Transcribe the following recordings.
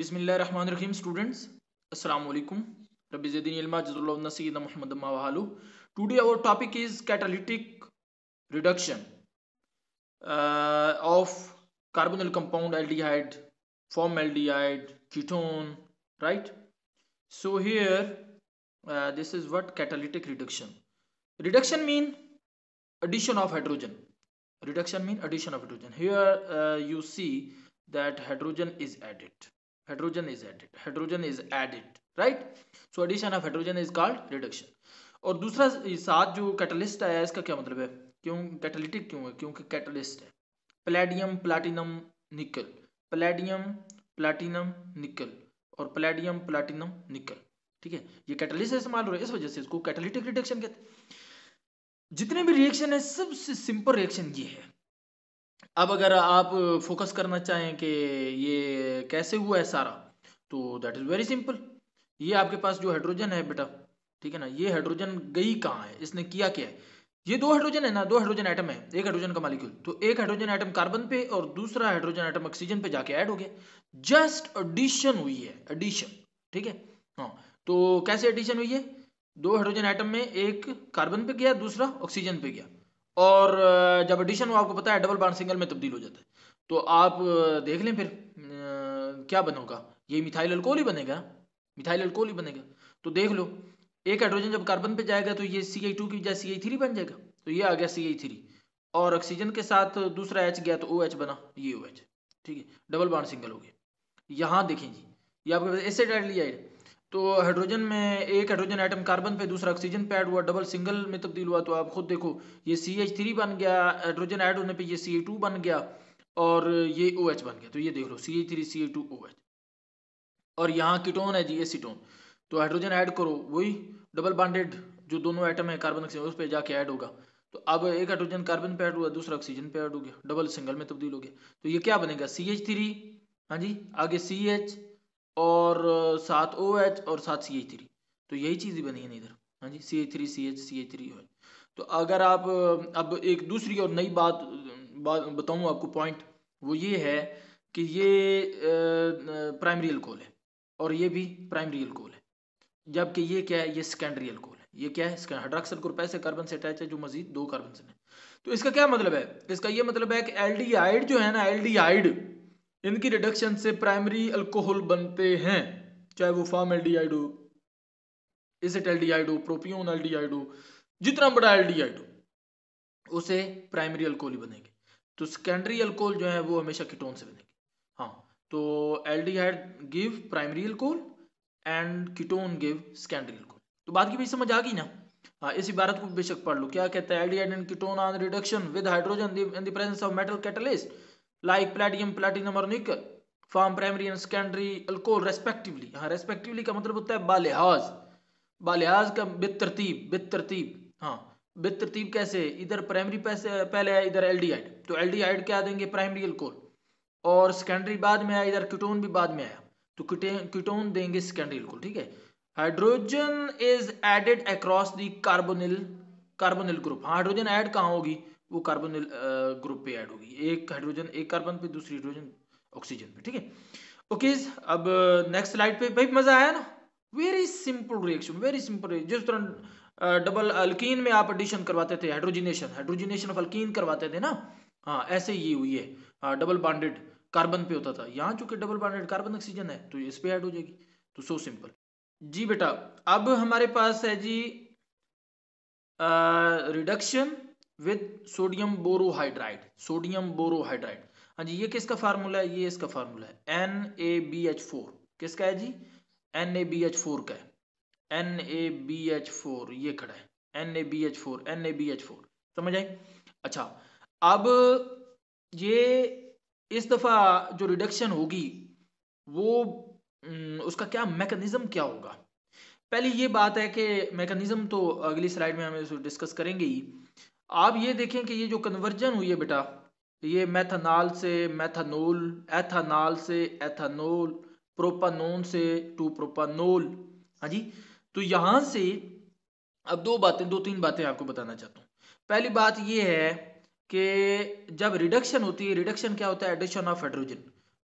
Bismillahirrahmanirrahim students assalamu alaikum rabbi zidni ilma jazallahu sayyidina muhammad mawahalu today our topic is catalytic reduction uh, of carbonyl compound aldehyde formaldehyde ketone right so here uh, this is what catalytic reduction reduction mean addition of hydrogen reduction mean addition of hydrogen here uh, you see that hydrogen is added hydrogen is added hydrogen is added right so addition of hydrogen is called reduction और दूसरा साथ जो catalyst आया इसका क्या मतलब है क्यों कैटलिटिक क्यों है क्योंकि कैटलिस्ट है palladium platinum nickel palladium platinum nickel और प्लेडियम प्लाटिनम निकल ठीक है ये कैटलिस्ट इस्तेमाल हो रहा है इस वजह से इसको कैटलिटिक रिडक्शन कहते हैं जितने भी रिएक्शन है सबसे सिंपल रिएक्शन ये है अब अगर आप फोकस करना चाहें कि ये कैसे हुआ है सारा तो दैट इज़ वेरी सिंपल ये आपके पास जो हाइड्रोजन है बेटा ठीक है ना ये हाइड्रोजन गई कहाँ है इसने किया क्या है ये दो हाइड्रोजन है ना दो हाइड्रोजन आइटम है एक हाइड्रोजन का मालिक्यूल तो एक हाइड्रोजन आइटम कार्बन पे और दूसरा हाइड्रोजन आइटम ऑक्सीजन पे जाके ऐड हो गया जस्ट एडिशन हुई है एडिशन ठीक है हाँ तो कैसे एडिशन हुई है दो हाइड्रोजन आइटम में एक कार्बन पे गया दूसरा ऑक्सीजन पे गया और जब एडिशन हो आपको पता है डबल बॉन्ड सिंगल में तब्दील हो जाता है तो आप देख लें फिर क्या बनोगा ये मिथाइल अल्कोहल ही बनेगा मिथाइल अल्कोहल ही बनेगा तो देख लो एक हाइड्रोजन जब कार्बन पे जाएगा तो ये सी आई टू की बजाय सी आई थ्री बन जाएगा तो ये आ गया सी आई थ्री और ऑक्सीजन के साथ दूसरा एच गया तो ओ एच बना ये ओ एच ठीक है डबल बॉन्ड सिंगल हो गया यहाँ देखें जी ये आपके पास एसिड एडलियाइड तो हाइड्रोजन में एक हाइड्रोजन आइटम कार्बन पे दूसरा ऑक्सीजन पे ऐड हुआ डबल सिंगल में तब्दील हुआ तो आप खुद देखो ये सी एच थ्री बन गया हाइड्रोजन ऐड होने पे ये सी टू बन गया और ये ओ OH एच बन गया तो ये देख लो C H three C two O H और यहाँ कीटोन है जी एसीटोन तो हाइड्रोजन ऐड करो वही डबल बॉन्डेड जो दोनों आइटम है कार्बन ऑक्सीजन उस पर जाके ऐड होगा तो अब एक हाइड्रोजन कार्बन पे ऐड हुआ दूसरा ऑक्सीजन पे ऐड हो गया डबल सिंगल में तब्दील हो गया तो ये क्या बनेगा सी एच थ्री हाँ जी आगे सी एच और सात ओ एच और सात सी एच थ्री तो यही ही बनी है इधर हाँ जी C H three C H C H three तो अगर आप अब एक दूसरी और नई बात बताऊं बताऊँ आपको पॉइंट वो ये है कि ये प्राइमरी अल्कोहल है और ये भी प्राइमरी अल्कोहल है जबकि ये क्या है ये सेकेंडरी अल्कोहल है ये क्या है हाइड्रोक्सल ग्रुप ऐसे कार्बन से अटैच है जो मजीद दो कार्बन से है तो इसका क्या मतलब है इसका ये मतलब है कि एल्डिहाइड जो है ना एल्डिहाइड इनकी रिडक्शन से प्राइमरी अल्कोहल बनते हैं चाहे वो formaldehyde aldehyde propionaldehyde जितना बड़ा एल डी आई डू उसे प्राइमरी अल्कोहल ही बनेंगे तो सेकेंडरी अल्कोहल जो है वो हमेशा कीटोन से बनेंगे हाँ तो aldehyde give primary alcohol and ketone give secondary alcohol तो बात की भी समझ आ गई ना हाँ इस इबारत को बेशक पढ़ लो क्या कहता है aldehyde and ketone on reduction with hydrogen in the presence of metal catalyst like palladium platinum और nickel form primary and secondary alcohol respectively हाँ रेस्पेक्टिवली का मतलब होता है बालिहाज बालिहाज का बेतरतीब बेतरतीब हाँ बेतरतीब कैसे इधर प्राइमरी पैसे पहले है इधर एल्डिहाइड तो एल्डिहाइड क्या देंगे प्राइमरी अल्कोहल और सेकेंडरी बाद में आया इधर कीटोन भी बाद में आया तो कीटोन देंगे सेकेंडरी अल्कोहल ठीक है hydrogen is added across the carbonyl carbonyl group hydrogen add कहाँ होगी वो कार्बन ग्रुप uh, पे ऐड होगी एक हाइड्रोजन एक कार्बन पे दूसरी हाइड्रोजन ऑक्सीजन पे ठीक है ओके अब नेक्स्ट uh, स्लाइड पे भाई मजा आया ना very simple reaction very simple जिस तरह डबल uh, अल्कीन में आप एडिशन करवाते थे हाइड्रोजिनेशन हाइड्रोजिनेशन ऑफ अल्कीन करवाते थे ना हाँ ऐसे ही हुई है डबल बॉन्डेड कार्बन पे होता था यहाँ चूंकि डबल बॉन्डेड कार्बन ऑक्सीजन है तो इस पे ऐड हो जाएगी तो सो सिंपल जी बेटा अब हमारे पास है जी reduction with sodium borohydride sodium borohydride हाँ जी ये किसका फार्मूला है ये इसका फार्मूला है N A B H four किसका है जी N A B H four का है N A B H four ये खड़ा है N A B H four N A B H four समझ आए अच्छा अब ये इस दफ़ा जो रिडक्शन होगी वो उसका क्या मैकेनिज़्म क्या होगा पहली ये बात है कि मैकेनिज़्म तो अगली स्लाइड में हम इसको डिस्कस करेंगे ही आप ये देखें कि ये जो कन्वर्जन हुई है बेटा ये मैथनॉल से मैथानोल एथानॉल से एथानोल प्रोपानोन से टू प्रोपानोल हाँ जी तो यहां से अब दो बातें दो तीन बातें आपको बताना चाहता हूँ पहली बात ये है कि जब रिडक्शन होती है रिडक्शन क्या होता है एडिशन ऑफ हाइड्रोजन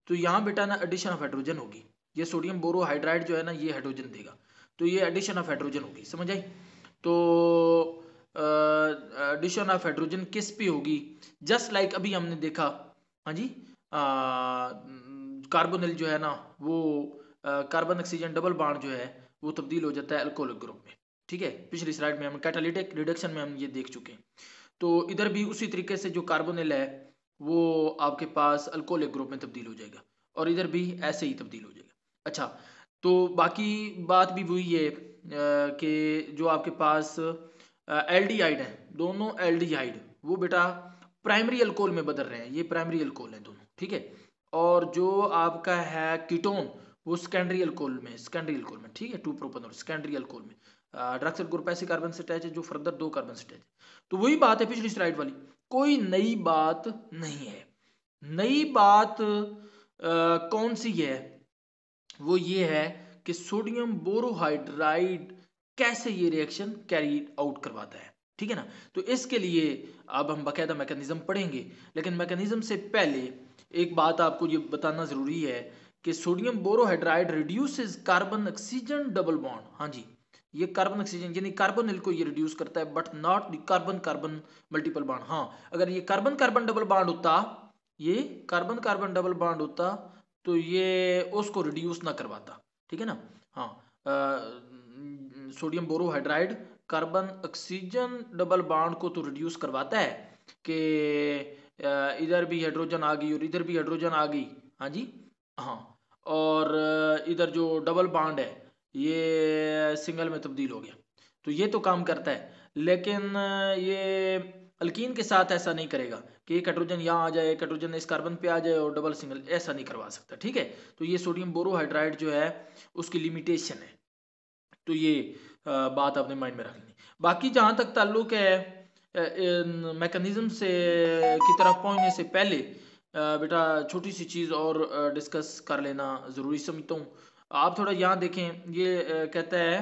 तो यहाँ बेटा ना एडिशन ऑफ हाइड्रोजन होगी ये सोडियम बोरोहाइड्राइड जो है ना ये हाइड्रोजन देगा तो ये एडिशन ऑफ हाइड्रोजन होगी समझ आई तो एडिशन ऑफ हाइड्रोजन किस पे होगी जस्ट लाइक like अभी हमने देखा हाँ जी कार्बोनिल जो है ना वो कार्बन ऑक्सीजन डबल बाड जो है वो तब्दील हो जाता है अल्कोहलिक ग्रुप में ठीक है पिछली स्लाइड में हम कैटालिटिक रिडक्शन में हम ये देख चुके हैं तो इधर भी उसी तरीके से जो कार्बोनिल है वो आपके पास अल्कोहलिक ग्रुप में तब्दील हो जाएगा और इधर भी ऐसे ही तब्दील हो जाएगा अच्छा तो बाकी बात भी वही है कि जो आपके पास एल्डिहाइड है दोनों एल्डिहाइड वो बेटा प्राइमरी अल्कोहल में बदल रहे हैं ये प्राइमरी अल्कोहल है दोनों ठीक है और जो आपका है कीटोन वो सेकेंडरी अल्कोहल में सेकेंडरी अल्कोहल में ठीक है टू प्रोपनोल सेकेंडरी अल्कोहल में ड्रग्सल ग्रुप ऐसे कार्बन से अटैच है जो फर्दर दो कार्बन से अटैच है तो वही बात है पिछली स्लाइड वाली कोई नई बात नहीं है नई बात आ, कौन सी है वो ये है कि सोडियम बोरोहाइड्राइड कैसे ये रिएक्शन कैरी आउट करवाता है ठीक है ना तो इसके लिए अब हम बाकायदा मैकेनिज़्म पढ़ेंगे लेकिन मैकेनिज़्म से पहले एक बात आपको ये बताना ज़रूरी है कि sodium borohydride reduce carbon oxygen double bond हाँ जी ये कार्बन ऑक्सीजन यानी कार्बन को ये रिड्यूस करता है but not the carbon carbon multiple bond हाँ अगर ये कार्बन कार्बन डबल बॉन्ड होता ये कार्बन कार्बन डबल बॉन्ड होता तो ये उसको रिड्यूस ना करवाता ठीक है ना हाँ sodium borohydride carbon oxygen double bond को तो रिड्यूस करवाता है कि इधर भी हाइड्रोजन आ गई और इधर भी हाइड्रोजन आ गई हाँ जी हाँ और इधर जो डबल बाड है ये सिंगल में तब्दील हो गया तो ये तो काम करता है लेकिन ये अल्किन के साथ ऐसा नहीं करेगा कि एक हाइड्रोजन यहाँ आ जाए एक हाइड्रोजन इस कार्बन पे आ जाए और डबल सिंगल ऐसा नहीं करवा सकता ठीक है तो ये सोडियम बोरोहाइड्राइड जो है उसकी लिमिटेशन है तो ये बात आपने माइंड में रख लेनी बाकी जहाँ तक ताल्लुक है मैकेनिज्म से की तरफ पहुँचने से पहले बेटा छोटी सी चीज़ और डिस्कस कर लेना ज़रूरी समझता हूँ आप थोड़ा यहाँ देखें ये कहता है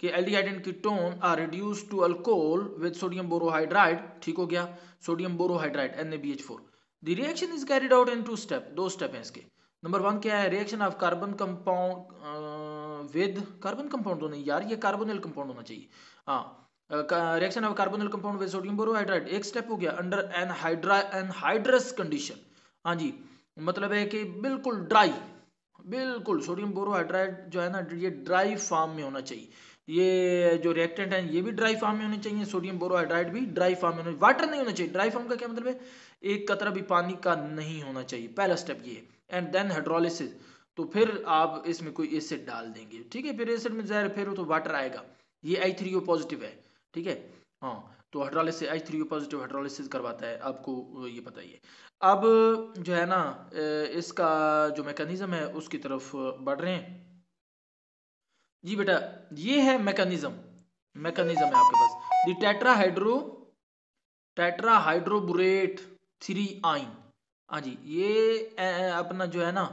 कि एल aldehyde ketone are reduce to alcohol with sodium borohydride ठीक हो गया sodium borohydride N A B H four the reaction is carried out in two step दो स्टेप हैं इसके नंबर वन क्या है reaction of carbon compound with carbon compound तो नहीं यार ये कार्बोनल कंपाउंड होना चाहिए हाँ reaction of carbonyl compound with sodium borohydride एक स्टेप हो गया under N hydra N anhydrous condition हाँ जी मतलब है कि बिल्कुल ड्राई बिल्कुल सोडियम बोरोहाइड्राइड जो है ना ये ड्राई फार्म में होना चाहिए ये जो रिएक्टेंट है ये भी ड्राई फार्म में होने चाहिए सोडियम बोरोहाइड्राइड भी ड्राई फार्म में होने वाटर नहीं होना चाहिए ड्राई फार्म का क्या मतलब है एक कतरा भी पानी का नहीं होना चाहिए पहला स्टेप ये एंड देन हाइड्रोलिसिस तो फिर आप इसमें कोई एसिड डाल देंगे ठीक है फिर एसिड में जहर फिर तो वाटर आएगा ये आई थ्री ओ पॉजिटिव है ठीक है हाँ तो hydrolysis I three O positive hydrolysis करवाता है आपको ये पता ही है अब जो है ना इसका जो मैकेनिज्म है उसकी तरफ बढ़ रहे हैं जी बेटा ये है मैकेनिज्म मैकेनिज्म है आपके पास दी टेट्राहाइड्रो टेट्राहाइड्रोबुरेट थ्री आइन हाँ जी ये अपना जो है ना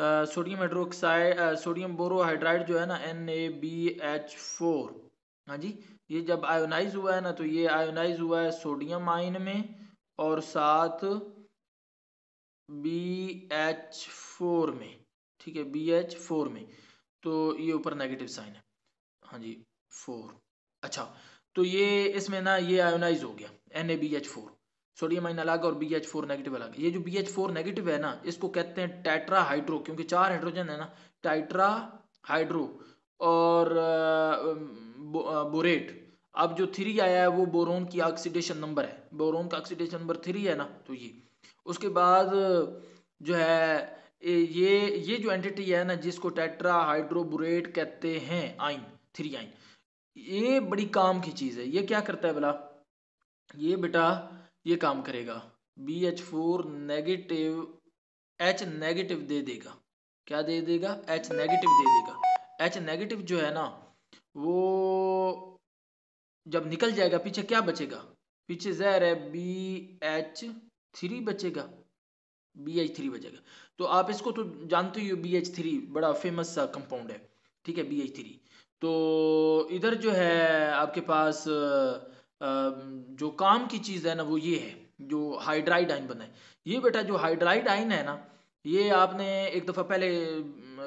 सोडियम हाइड्रोक्साइड सोडियम बोरोहाइड्राइड जो है ना N A B H four हाँ जी ये जब आयोनाइज हुआ है ना तो ये आयोनाइज हुआ है सोडियम आयन में और साथ बी एच फोर में ठीक है बी एच फोर में तो ये ऊपर नेगेटिव साइन है हाँ जी फोर अच्छा तो ये इसमें ना ये आयोनाइज हो गया N A B H four sodium ion अलग और बी एच फोर नेगेटिव अलग ये जो बी एच फोर नेगेटिव है ना इसको कहते हैं टाइट्रा हाइड्रो क्योंकि चार हाइड्रोजन है ना टाइट्रा हाइड्रो और बोरेट अब जो थ्री आया है वो बोरोन की ऑक्सीडेशन नंबर है बोरोन का ऑक्सीडेशन नंबर थ्री है ना तो ये उसके बाद जो है ये ये जो एंटिटी है ना जिसको टेट्रा हाइड्रोबुरेट कहते हैं आइन थ्री आइन ये बड़ी काम की चीज़ है ये क्या करता है बोला ये बेटा ये काम करेगा B H four negative H negative दे देगा क्या दे देगा एच नेगेटिव दे देगा एच नेगेटिव जो है ना वो जब निकल जाएगा पीछे क्या बचेगा पीछे जहर है बी एच थ्री बचेगा बी एच थ्री बचेगा तो आप इसको तो जानते ही हो बी एच थ्री बड़ा फेमस सा कंपाउंड है ठीक है बी एच थ्री तो इधर जो है आपके पास जो काम की चीज़ है ना वो ये है जो हाइड्राइड आइन बना है ये बेटा जो हाइड्राइड आइन है ना ये आपने एक दफ़ा पहले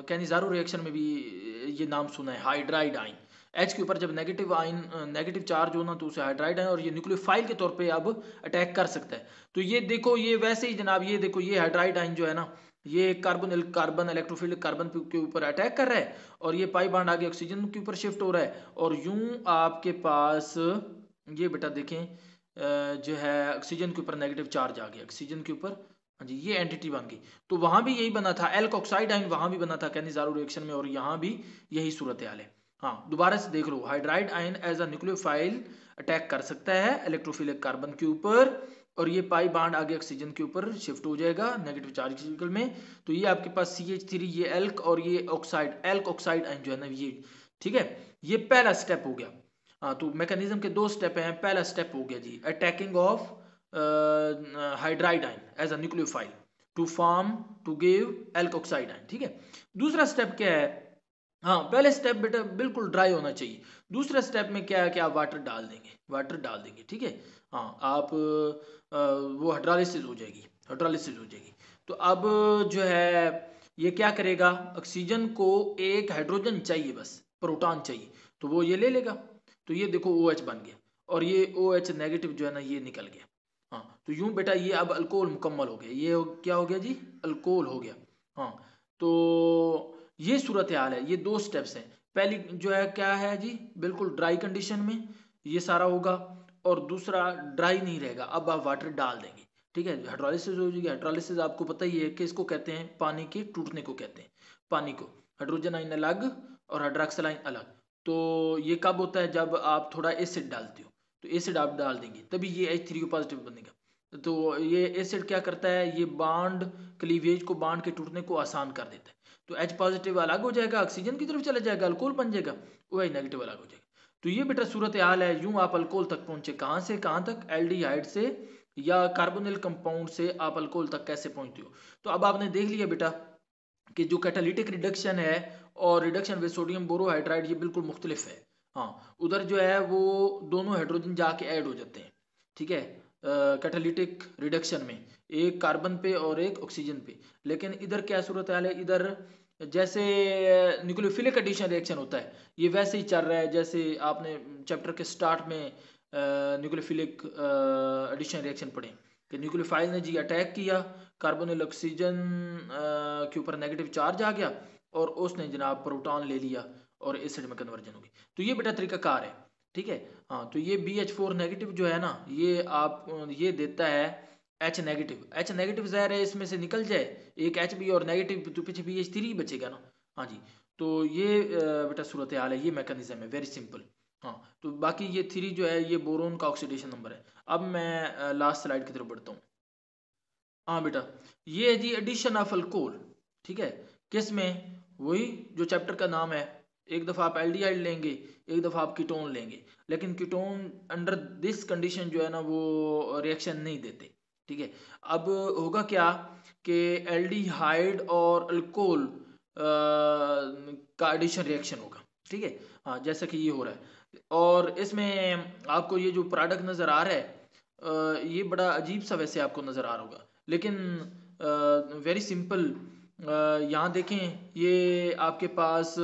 कैनिजारो रिएक्शन में भी ये नाम सुना है हाइड्राइड आइन एच के ऊपर जब नेगेटिव आइन नेगेटिव चार्ज होना तो उसे हाइड्राइड आइन और ये न्यूक्लियोफाइल के तौर पे अब अटैक कर सकता है तो ये देखो ये वैसे ही जनाब ये देखो ये हाइड्राइड आइन जो है ना ये कार्बन कार्बन इलेक्ट्रोफिल कार्बन के ऊपर अटैक कर रहा है और ये पाई बांड आगे ऑक्सीजन के ऊपर शिफ्ट हो रहा है और यूं आपके पास ये बेटा देखें जो है ऑक्सीजन के ऊपर नेगेटिव चार्ज आ गया ऑक्सीजन के ऊपर हाँ जी ये एंटिटी बन गई तो वहाँ भी यही बना था एल्कोक्साइड आइन वहाँ भी बना था जारू रिएक्शन में और यहाँ भी यही सूरत हाल है हाँ दोबारा से देख लो hydride ion as a nucleophile attack कर सकता है इलेक्ट्रोफिलिक कार्बन के ऊपर और ये पाई बांड आगे ऑक्सीजन के ऊपर शिफ्ट हो जाएगा नेगेटिव चार्ज में तो ये आपके पास सी एच थ्री ये एल्क और ये ऑक्साइड एल्क ऑक्साइड आयन जो है ना ये ठीक है ये पहला स्टेप हो गया हाँ तो मैकेनिज्म के दो स्टेप हैं पहला स्टेप हो गया जी attacking of hydride ion as a nucleophile to form to give alkoxide ion ठीक है दूसरा स्टेप क्या है हाँ पहले स्टेप बेटा बिल्कुल ड्राई होना चाहिए दूसरा स्टेप में क्या है कि आप वाटर डाल देंगे वाटर डाल देंगे ठीक है हाँ आप आ, uh, वो हड्रालिसिस हो जाएगी हड्रालिसिस हो जाएगी तो अब जो है ये क्या करेगा ऑक्सीजन को एक हाइड्रोजन चाहिए बस प्रोटॉन चाहिए तो वो ये ले लेगा तो ये देखो ओ OH बन गया और ये ओ OH नेगेटिव जो है ना ये निकल गया हाँ तो यूं बेटा ये अब अल्कोहल मुकम्मल हो गया ये क्या हो गया जी अल्कोहल हो गया हाँ तो ये सूरत हाल है ये दो स्टेप्स हैं पहली जो है क्या है जी बिल्कुल ड्राई कंडीशन में ये सारा होगा और दूसरा ड्राई नहीं रहेगा अब आप वाटर डाल देंगे ठीक है हाइड्रोलिसिस हो जाएगी हाइड्रोलिसिस आपको पता ही है कि इसको कहते हैं पानी के टूटने को कहते हैं पानी को हाइड्रोजन आइन अलग और हाइड्राक्सलाइन अलग तो ये कब होता है जब आप थोड़ा एसिड डालते हो तो एसिड आप डाल देंगे तभी ये एच थ्री पॉजिटिव बनेगा तो ये एसिड क्या करता है ये बाड क्लीवेज को बाड के टूटने को आसान कर देता है तो एच पॉजिटिव अलग हो जाएगा ऑक्सीजन की तरफ चला जाएगा अल्कोहल बन जाएगा वो एच नेगेटिव अलग हो जाएगा तो ये बेटा सूरत हाल है यूं आप अल्कोहल तक पहुंचे कहाँ से कहाँ तक एल्डिहाइड से या कार्बोनिल कंपाउंड से आप अल्कोहल तक कैसे पहुंचते हो तो अब आपने देख लिया बेटा कि जो कैटालिटिक रिडक्शन है और रिडक्शन विद सोडियम बोरोहाइड्राइड ये बिल्कुल मुख्तलिफ है हाँ उधर जो है वो दोनों हाइड्रोजन जाके ऐड हो जाते हैं ठीक है कैटालिटिक रिडक्शन में एक कार्बन पे और एक ऑक्सीजन पे लेकिन इधर क्या सूरत हाल है इधर जैसे न्यूक्लियोफिलिक एडिशन रिएक्शन होता है ये वैसे ही चल रहा है जैसे आपने चैप्टर के स्टार्ट में न्यूक्लियोफिलिक एडिशन रिएक्शन पढ़े कि न्यूक्लियोफाइल ने जी अटैक किया कार्बोनिल ऑक्सीजन के ऊपर नेगेटिव चार्ज आ गया और उसने जनाब प्रोटॉन ले लिया और एसिड में कन्वर्जन होगी तो ये बेटा तरीका कार है ठीक है हाँ तो ये बी एच फोर नेगेटिव जो है ना ये आप ये देता है एच नेगेटिव एच नेगेटिव जहर है इसमें से निकल जाए एक एच बी और नेगेटिव तो पीछे बी एच थ्री बचेगा ना हाँ जी तो ये बेटा सूरत हाल है ये मैकेनिज्म है वेरी सिंपल हाँ तो बाकी ये थ्री जो है ये बोरोन का ऑक्सीडेशन नंबर है अब मैं लास्ट स्लाइड की तरफ बढ़ता हूँ हाँ बेटा ये है जी एडिशन ऑफ अल्कोहल ठीक है किस में वही जो चैप्टर का नाम है एक दफ़ा आप एल्डिहाइड लेंगे एक दफ़ा आप कीटोन लेंगे लेकिन कीटोन अंडर दिस कंडीशन जो है ना वो रिएक्शन नहीं देते ठीक है अब होगा क्या कि एल्डिहाइड और अल्कोहल का एडिशन रिएक्शन होगा ठीक है हाँ जैसा कि ये हो रहा है और इसमें आपको ये जो प्रोडक्ट नज़र आ रहा है आ, ये बड़ा अजीब सा वैसे आपको नज़र आ रहा होगा लेकिन वेरी सिंपल यहाँ देखें ये आपके पास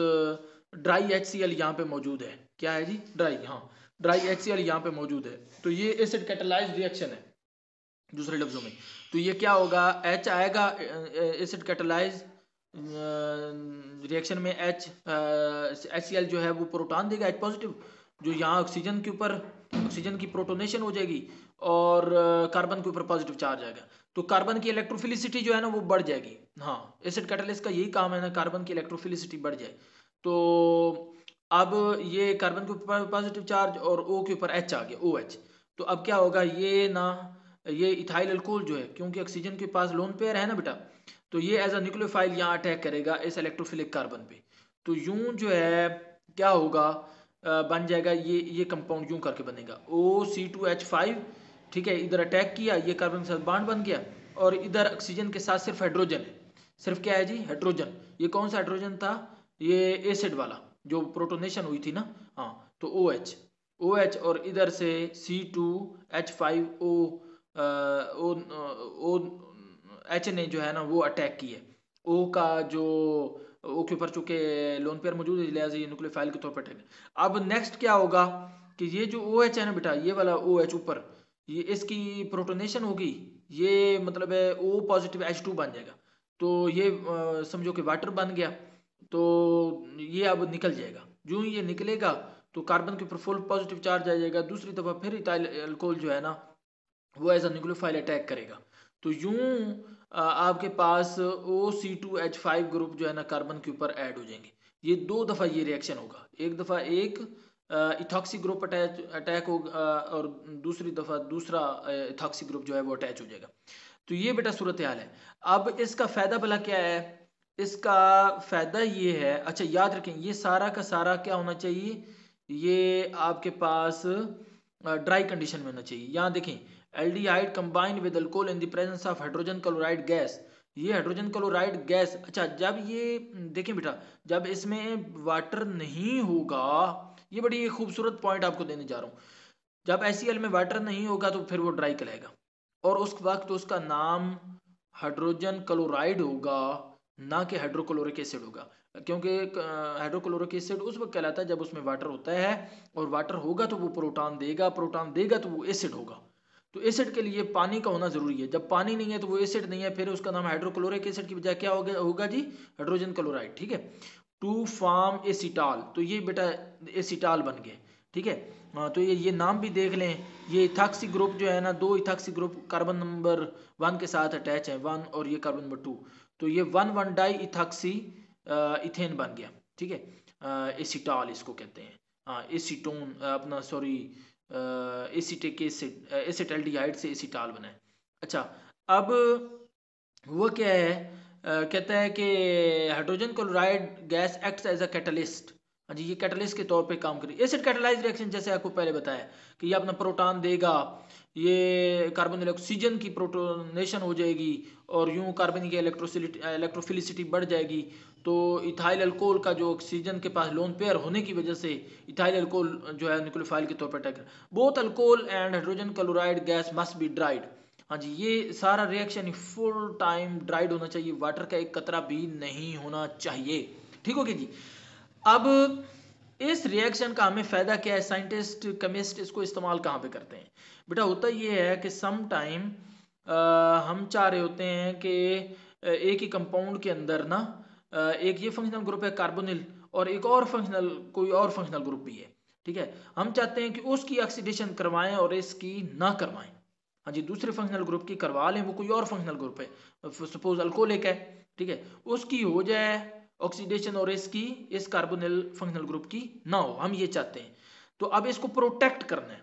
ड्राई एच सी एल यहाँ पे मौजूद है क्या है जी ड्राई हाँ ड्राई एच सी एल यहाँ पे मौजूद है तो ये एसिड कैटेलाइज रिएक्शन है दूसरे लफ्जों में तो ये क्या होगा एच आएगा एसिड कैटेलाइज रिएक्शन में एच एच सी एल जो है वो प्रोटॉन देगा एच पॉजिटिव जो यहाँ ऑक्सीजन के ऊपर ऑक्सीजन की प्रोटोनेशन हो जाएगी और कार्बन के ऊपर पॉजिटिव चार्ज आएगा तो कार्बन की इलेक्ट्रोफिलिसिटी जो है ना वो बढ़ जाएगी हाँ एसिड कैटलिस्ट का यही काम है ना कार्बन की इलेक्ट्रोफिलिसिटी बढ़ जाए तो अब ये कार्बन के ऊपर पॉजिटिव चार्ज और ओ के ऊपर एच आ गया ओ एच तो अब क्या होगा ये ना ये इथाइल अल्कोहल जो है क्योंकि ऑक्सीजन के पास लोन पेयर है ना बेटा तो ये एज अ न्यूक्लियोफाइल यहाँ अटैक करेगा इस इलेक्ट्रोफिलिक कार्बन पे तो यूं जो है क्या होगा बन जाएगा ये ये कंपाउंड यूं करके बनेगा O C two H five ठीक है इधर अटैक किया ये कार्बन के साथ बाड बन गया और इधर ऑक्सीजन के साथ सिर्फ हाइड्रोजन है सिर्फ क्या है जी हाइड्रोजन ये कौन सा हाइड्रोजन था ये एसिड वाला जो प्रोटोनेशन हुई थी ना हाँ तो ओ एच ओ एच और इधर से C two H five O O H ने जो है ना वो अटैक की है ओ का जो ओ के ऊपर चूंकि लोन पेयर मौजूद है लिहाजा ये न्यूक्लियोफाइल के तौर पर अटैक अब नेक्स्ट क्या होगा कि ये जो ओ एच है ना बेटा ये वाला ओ एच ऊपर ये इसकी प्रोटोनेशन होगी ये मतलब है ओ पॉजिटिव एच टू बन जाएगा तो ये समझो कि वाटर बन गया तो ये अब निकल जाएगा जो ये निकलेगा तो कार्बन के ऊपर फुल पॉजिटिव चार्ज आ जाएगा दूसरी दफ़ा फिर इथाइल अल्कोहल जो है ना वो एज अ न्यूक्लियोफाइल अटैक करेगा तो यूं आपके पास O C two H five group जो है ना कार्बन के ऊपर ऐड हो जाएंगे ये दो दफ़ा ये रिएक्शन होगा एक दफ़ा एक इथॉक्सी ग्रुप अटैच अटैक हो और दूसरी दफ़ा दूसरा इथॉक्सी ग्रुप जो है वो अटैच हो जाएगा तो ये बेटा सूरत हाल है अब इसका फ़ायदा भला क्या है इसका फ़ायदा ये है अच्छा याद रखें ये सारा का सारा क्या होना चाहिए ये आपके पास ड्राई कंडीशन में होना चाहिए यहाँ देखें aldehyde combined with alcohol in the presence of hydrogen chloride gas ये हाइड्रोजन क्लोराइड गैस अच्छा जब ये देखें बेटा जब इसमें वाटर नहीं होगा ये बड़ी खूबसूरत पॉइंट आपको देने जा रहा हूँ जब एस e में वाटर नहीं होगा तो फिर वो ड्राई कहलाएगा और उस वक्त उसका नाम हाइड्रोजन क्लोराइड होगा ना कि हाइड्रोक्लोरिक एसिड होगा क्योंकि हाइड्रोक्लोरिक एसिड उस वक्त कहलाता है जब उसमें वाटर होता है और वाटर होगा तो वो प्रोटॉन देगा प्रोटॉन देगा तो वो एसिड होगा तो एसिड के लिए पानी का होना जरूरी है जब पानी नहीं है तो वो एसिड नहीं है फिर उसका नाम हाइड्रोक्लोरिक एसिड की बजाय क्या होगा होगा जी हाइड्रोजन क्लोराइड ठीक है टू फॉर्म ए सिटाल तो ये बेटा ए सिटाल बन गए ठीक है हाँ, तो ये ये नाम भी देख लें ये इथाक्सी ग्रुप जो है ना दो ethoxy group carbon number one के साथ अटैच है वन और ये कार्बन नंबर टू तो ये one one diethoxy ethane बन गया ठीक है एसिटाल इसको कहते हैं हाँ एसीटोन अपना सॉरी एसिटिक एसिड एसिटल्डिहाइड से एसिटाल बना है अच्छा अब वो क्या है कहते हैं कि hydrogen chloride gas act as a catalyst हाँ जी ये कैटलिस्ट के तौर पे काम करी एसिड कैटलाइज रिएक्शन जैसे आपको पहले बताया कि ये अपना प्रोटॉन देगा ये कार्बन ऑक्सीजन की प्रोटोनेशन हो जाएगी और यूं कार्बन की इलेक्ट्रोफिलिसिटी बढ़ जाएगी तो इथाइल अल्कोहल का जो ऑक्सीजन के पास लोन पेयर होने की वजह से इथाइल अल्कोहल जो है न्यूक्लियोफाइल के तौर पर attack both alcohol and hydrogen chloride gas must be dried हाँ जी ये सारा रिएक्शन फुल टाइम ड्राइड होना चाहिए वाटर का एक कतरा भी नहीं होना चाहिए ठीक हो गया जी अब इस रिएक्शन का हमें फ़ायदा क्या है साइंटिस्ट केमिस्ट इसको इस्तेमाल कहाँ पे करते हैं बेटा होता ये है कि सम टाइम हम चाह रहे होते हैं कि एक ही कंपाउंड के अंदर ना एक ये फंक्शनल ग्रुप है कार्बोनिल और एक और फंक्शनल कोई और फंक्शनल ग्रुप भी है ठीक है हम चाहते हैं कि उसकी ऑक्सीडेशन करवाएं और इसकी ना करवाएं हाँ जी दूसरे फंक्शनल ग्रुप की करवा लें वो कोई और फंक्शनल ग्रुप है सपोज अल्कोहलिक है ठीक है उसकी हो जाए ऑक्सीडेशन और इसकी इस कार्बोनिल फंक्शनल ग्रुप की ना हो हम ये चाहते हैं तो अब इसको प्रोटेक्ट करना है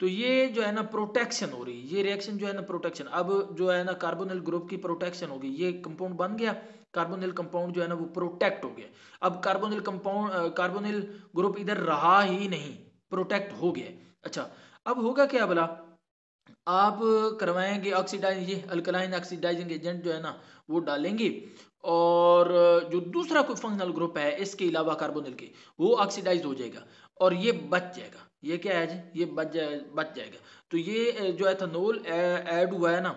तो ये जो है ना प्रोटेक्शन हो रही है ये रिएक्शन जो है ना प्रोटेक्शन अब जो है ना कार्बोनिल ग्रुप की प्रोटेक्शन होगी ये कंपाउंड बन गया कार्बोनिल कंपाउंड जो है ना वो प्रोटेक्ट हो गया अब कार्बोनिल कंपाउंड कार्बोनिल ग्रुप इधर रहा ही नहीं प्रोटेक्ट हो गया अच्छा अब होगा क्या बोला आप करवाएंगे ऑक्सीडाइज ये अल्कलाइन ऑक्सीडाइजिंग एजेंट जो है ना वो डालेंगे और जो दूसरा कोई फंक्शनल ग्रुप है इसके अलावा कार्बोनिल के वो ऑक्सीडाइज हो जाएगा और ये बच जाएगा ये क्या है जी ये बच जाए बच जाएगा तो ये जो एथनोल ऐड हुआ है ना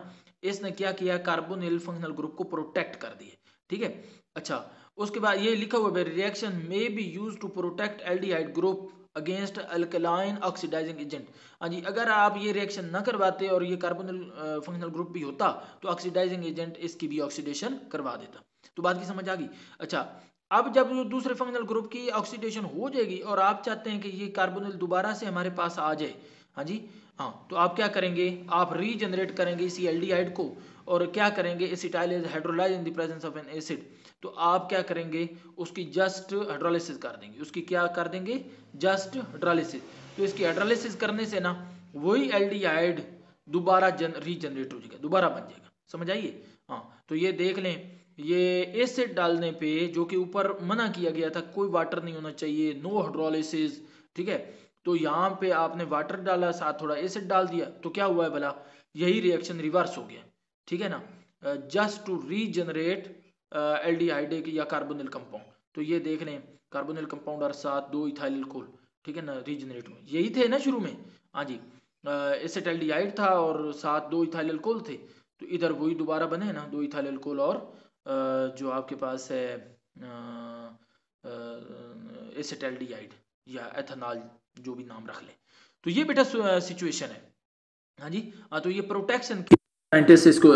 इसने क्या किया कार्बोनिल फंक्शनल ग्रुप को प्रोटेक्ट कर दिया ठीक है अच्छा उसके बाद ये लिखा हुआ है reaction may be used to protect L group against alkaline oxidizing agent हाँ जी अगर आप ये रिएक्शन ना करवाते और ये कार्बोनल फंक्शनल ग्रुप भी होता तो ऑक्सीडाइजिंग एजेंट इसकी भी ऑक्सीडेशन करवा देता तो बात की समझ आ गई अच्छा अब जब दूसरे फंक्शनल ग्रुप की ऑक्सीडेशन हो जाएगी और आप चाहते हैं कि ये कार्बोनल दोबारा से हमारे पास आ जाए हाँ जी हाँ तो आप क्या करेंगे आप रीजनरेट करेंगे इसी एल्डिहाइड को और क्या करेंगे acetal is hydrolyse in the presence of an acid तो आप क्या करेंगे उसकी जस्ट हाइड्रोलिसिस कर देंगे उसकी क्या कर देंगे जस्ट हाइड्रोलिसिस तो इसकी हाइड्रोलिसिस करने से ना वही एल्डिहाइड दोबारा जन रीजनरेट हो जाएगा दोबारा बन जाएगा समझ आइए हाँ तो ये देख लें ये एसिड डालने पे जो कि ऊपर मना किया गया था कोई वाटर नहीं होना चाहिए नो हाइड्रोलिसिस ठीक है तो यहाँ पे आपने वाटर डाला साथ थोड़ा एसिड डाल दिया तो क्या हुआ है भला यही रिएक्शन रिवर्स हो गया ठीक है ना just to regenerate L aldehyde या कार्बोनिल कंपाउंड तो ये देख लें कार्बोनिल कंपाउंड और साथ दो इथाइल अल्कोहल ठीक है ना रीजनरेट हुए यही थे ना शुरू में हाँ जी एसेट एल था और साथ दो इथाइल अल्कोहल थे तो इधर वही दोबारा बने ना दो इथाइल अल्कोहल और आ, जो आपके पास है एसेट एल या एथनॉल जो भी नाम रख लें तो ये बेटा सिचुएशन है हाँ जी हाँ तो ये प्रोटेक्शन साइंटिस्ट इसको